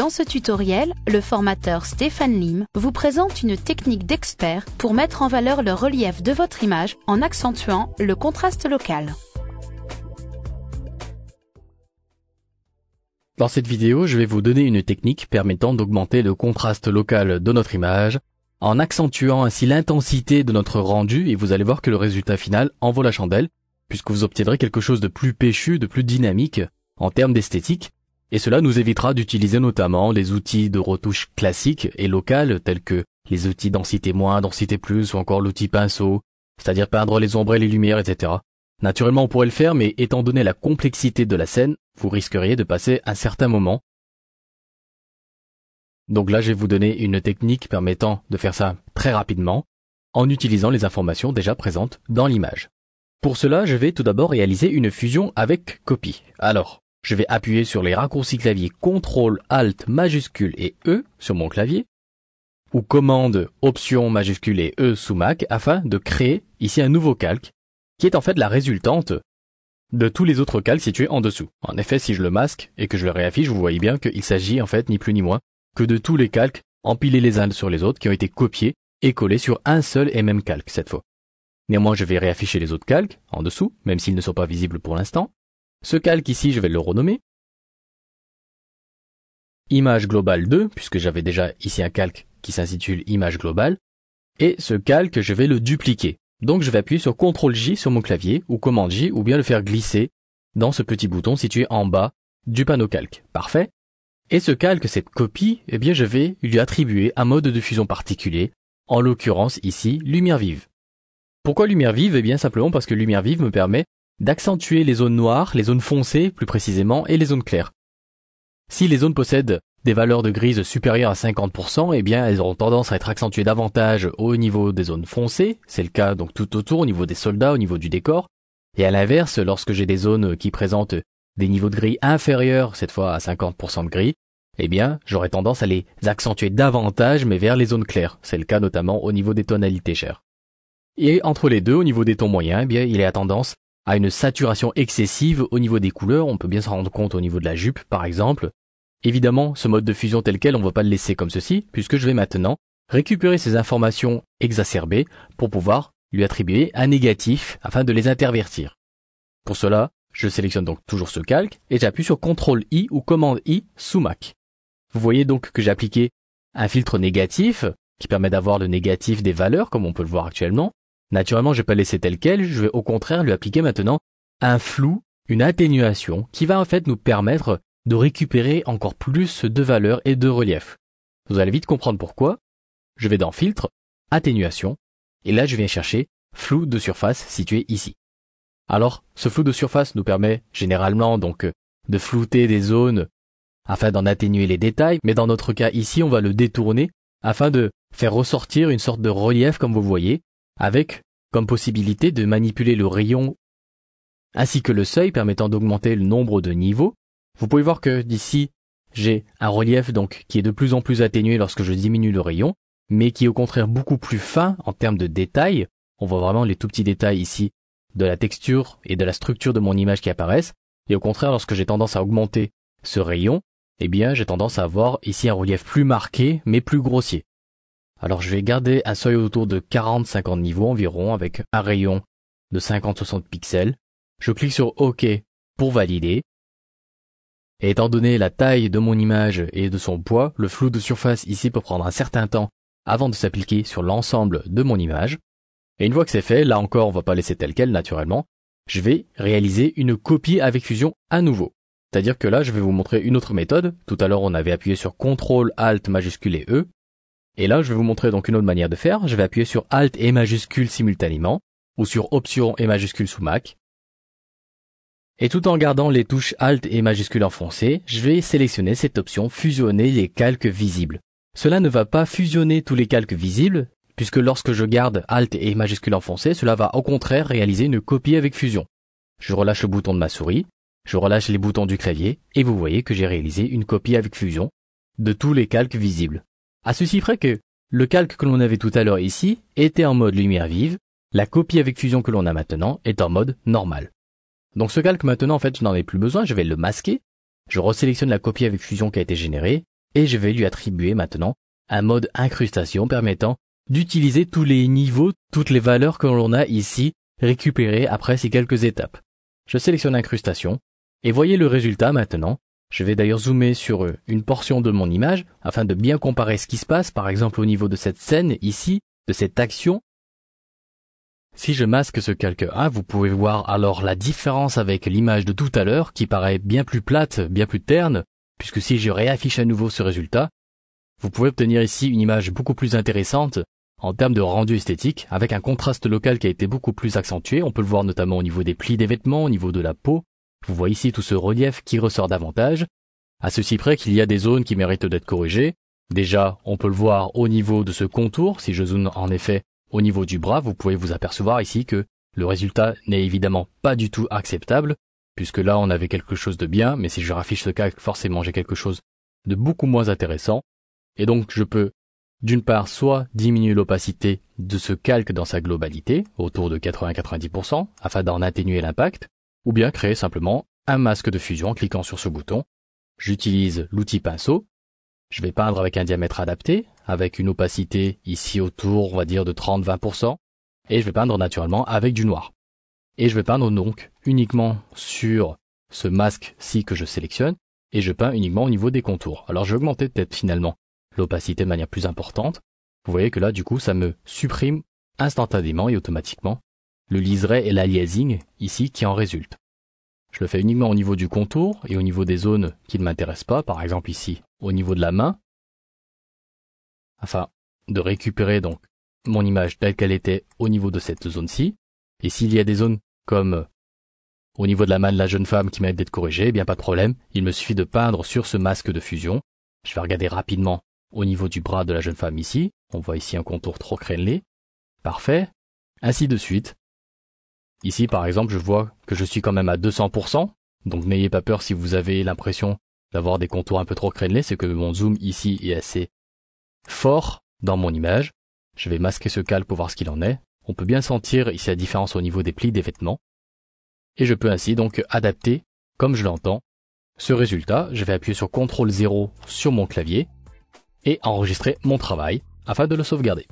Dans ce tutoriel, le formateur Stéphane Lim vous présente une technique d'expert pour mettre en valeur le relief de votre image en accentuant le contraste local. Dans cette vidéo, je vais vous donner une technique permettant d'augmenter le contraste local de notre image en accentuant ainsi l'intensité de notre rendu et vous allez voir que le résultat final en vaut la chandelle puisque vous obtiendrez quelque chose de plus péchu, de plus dynamique en termes d'esthétique et cela nous évitera d'utiliser notamment les outils de retouche classiques et locales tels que les outils densité moins, densité plus ou encore l'outil pinceau, c'est-à-dire peindre les ombres et les lumières, etc. Naturellement, on pourrait le faire, mais étant donné la complexité de la scène, vous risqueriez de passer un certain moment. Donc là, je vais vous donner une technique permettant de faire ça très rapidement en utilisant les informations déjà présentes dans l'image. Pour cela, je vais tout d'abord réaliser une fusion avec copie. Alors, je vais appuyer sur les raccourcis clavier CTRL ALT majuscule et E sur mon clavier ou commande option majuscule et E sous Mac afin de créer ici un nouveau calque qui est en fait la résultante de tous les autres calques situés en dessous. En effet, si je le masque et que je le réaffiche, vous voyez bien qu'il s'agit en fait ni plus ni moins que de tous les calques empilés les uns sur les autres qui ont été copiés et collés sur un seul et même calque cette fois. Néanmoins, je vais réafficher les autres calques en dessous, même s'ils ne sont pas visibles pour l'instant. Ce calque ici, je vais le renommer. Image globale 2, puisque j'avais déjà ici un calque qui s'intitule Image globale. Et ce calque, je vais le dupliquer. Donc je vais appuyer sur CTRL J sur mon clavier, ou cmd J, ou bien le faire glisser dans ce petit bouton situé en bas du panneau calque. Parfait. Et ce calque, cette copie, eh bien, je vais lui attribuer un mode de fusion particulier, en l'occurrence ici, lumière vive. Pourquoi lumière vive Eh bien, simplement parce que lumière vive me permet d'accentuer les zones noires, les zones foncées plus précisément, et les zones claires. Si les zones possèdent des valeurs de grise supérieures à 50%, eh bien elles auront tendance à être accentuées davantage au niveau des zones foncées, c'est le cas donc tout autour, au niveau des soldats, au niveau du décor, et à l'inverse, lorsque j'ai des zones qui présentent des niveaux de gris inférieurs, cette fois à 50% de gris, eh bien j'aurai tendance à les accentuer davantage mais vers les zones claires, c'est le cas notamment au niveau des tonalités chères. Et entre les deux, au niveau des tons moyens, eh bien il est à tendance à une saturation excessive au niveau des couleurs, on peut bien se rendre compte au niveau de la jupe par exemple. Évidemment, ce mode de fusion tel quel, on ne va pas le laisser comme ceci, puisque je vais maintenant récupérer ces informations exacerbées pour pouvoir lui attribuer un négatif afin de les intervertir. Pour cela, je sélectionne donc toujours ce calque et j'appuie sur CTRL I ou commande I sous Mac. Vous voyez donc que j'ai appliqué un filtre négatif qui permet d'avoir le négatif des valeurs comme on peut le voir actuellement Naturellement, je vais pas laisser tel quel, je vais au contraire lui appliquer maintenant un flou, une atténuation qui va en fait nous permettre de récupérer encore plus de valeur et de relief. Vous allez vite comprendre pourquoi. Je vais dans filtre, atténuation, et là je viens chercher flou de surface situé ici. Alors, ce flou de surface nous permet généralement donc de flouter des zones afin d'en atténuer les détails, mais dans notre cas ici, on va le détourner afin de faire ressortir une sorte de relief comme vous voyez, avec comme possibilité de manipuler le rayon ainsi que le seuil permettant d'augmenter le nombre de niveaux. Vous pouvez voir que d'ici, j'ai un relief donc qui est de plus en plus atténué lorsque je diminue le rayon, mais qui est au contraire beaucoup plus fin en termes de détails. On voit vraiment les tout petits détails ici de la texture et de la structure de mon image qui apparaissent. Et au contraire, lorsque j'ai tendance à augmenter ce rayon, eh bien, j'ai tendance à avoir ici un relief plus marqué, mais plus grossier. Alors je vais garder un seuil autour de 40-50 niveaux environ avec un rayon de 50-60 pixels. Je clique sur OK pour valider. Et étant donné la taille de mon image et de son poids, le flou de surface ici peut prendre un certain temps avant de s'appliquer sur l'ensemble de mon image. Et une fois que c'est fait, là encore on va pas laisser tel quel naturellement, je vais réaliser une copie avec fusion à nouveau. C'est-à-dire que là je vais vous montrer une autre méthode. Tout à l'heure on avait appuyé sur CTRL ALT majuscule et E. Et là, je vais vous montrer donc une autre manière de faire. Je vais appuyer sur Alt et majuscule simultanément ou sur Option et majuscule sous Mac. Et tout en gardant les touches Alt et majuscule enfoncées, je vais sélectionner cette option Fusionner les calques visibles. Cela ne va pas fusionner tous les calques visibles, puisque lorsque je garde Alt et majuscule enfoncés, cela va au contraire réaliser une copie avec fusion. Je relâche le bouton de ma souris, je relâche les boutons du clavier, et vous voyez que j'ai réalisé une copie avec fusion de tous les calques visibles. À ceci près que le calque que l'on avait tout à l'heure ici était en mode lumière vive, la copie avec fusion que l'on a maintenant est en mode normal. Donc ce calque maintenant en fait je n'en ai plus besoin, je vais le masquer, je resélectionne la copie avec fusion qui a été générée et je vais lui attribuer maintenant un mode incrustation permettant d'utiliser tous les niveaux, toutes les valeurs que l'on a ici récupérées après ces quelques étapes. Je sélectionne incrustation et voyez le résultat maintenant, je vais d'ailleurs zoomer sur euh, une portion de mon image afin de bien comparer ce qui se passe, par exemple au niveau de cette scène ici, de cette action. Si je masque ce calque A, vous pouvez voir alors la différence avec l'image de tout à l'heure qui paraît bien plus plate, bien plus terne, puisque si je réaffiche à nouveau ce résultat, vous pouvez obtenir ici une image beaucoup plus intéressante en termes de rendu esthétique, avec un contraste local qui a été beaucoup plus accentué. On peut le voir notamment au niveau des plis des vêtements, au niveau de la peau, vous voyez ici tout ce relief qui ressort davantage, à ceci près qu'il y a des zones qui méritent d'être corrigées. Déjà, on peut le voir au niveau de ce contour, si je zoome en effet au niveau du bras, vous pouvez vous apercevoir ici que le résultat n'est évidemment pas du tout acceptable, puisque là on avait quelque chose de bien, mais si je raffiche ce calque, forcément j'ai quelque chose de beaucoup moins intéressant. Et donc je peux d'une part soit diminuer l'opacité de ce calque dans sa globalité, autour de 80-90%, afin d'en atténuer l'impact, ou bien créer simplement un masque de fusion en cliquant sur ce bouton. J'utilise l'outil pinceau. Je vais peindre avec un diamètre adapté, avec une opacité ici autour, on va dire, de 30-20%. Et je vais peindre naturellement avec du noir. Et je vais peindre donc uniquement sur ce masque-ci que je sélectionne. Et je peins uniquement au niveau des contours. Alors je vais augmenter peut-être finalement l'opacité de manière plus importante. Vous voyez que là, du coup, ça me supprime instantanément et automatiquement le liseré et l'aliasing ici qui en résultent. Je le fais uniquement au niveau du contour et au niveau des zones qui ne m'intéressent pas, par exemple ici au niveau de la main, afin de récupérer donc mon image telle qu'elle était au niveau de cette zone-ci. Et s'il y a des zones comme au niveau de la main de la jeune femme qui m'aide d'être corrigée, eh bien pas de problème, il me suffit de peindre sur ce masque de fusion. Je vais regarder rapidement au niveau du bras de la jeune femme ici, on voit ici un contour trop crénelé. Parfait. Ainsi de suite, Ici, par exemple, je vois que je suis quand même à 200%, donc n'ayez pas peur si vous avez l'impression d'avoir des contours un peu trop crénelés, c'est que mon zoom ici est assez fort dans mon image. Je vais masquer ce calque pour voir ce qu'il en est. On peut bien sentir ici la différence au niveau des plis des vêtements. Et je peux ainsi donc adapter, comme je l'entends, ce résultat. Je vais appuyer sur CTRL 0 sur mon clavier et enregistrer mon travail afin de le sauvegarder.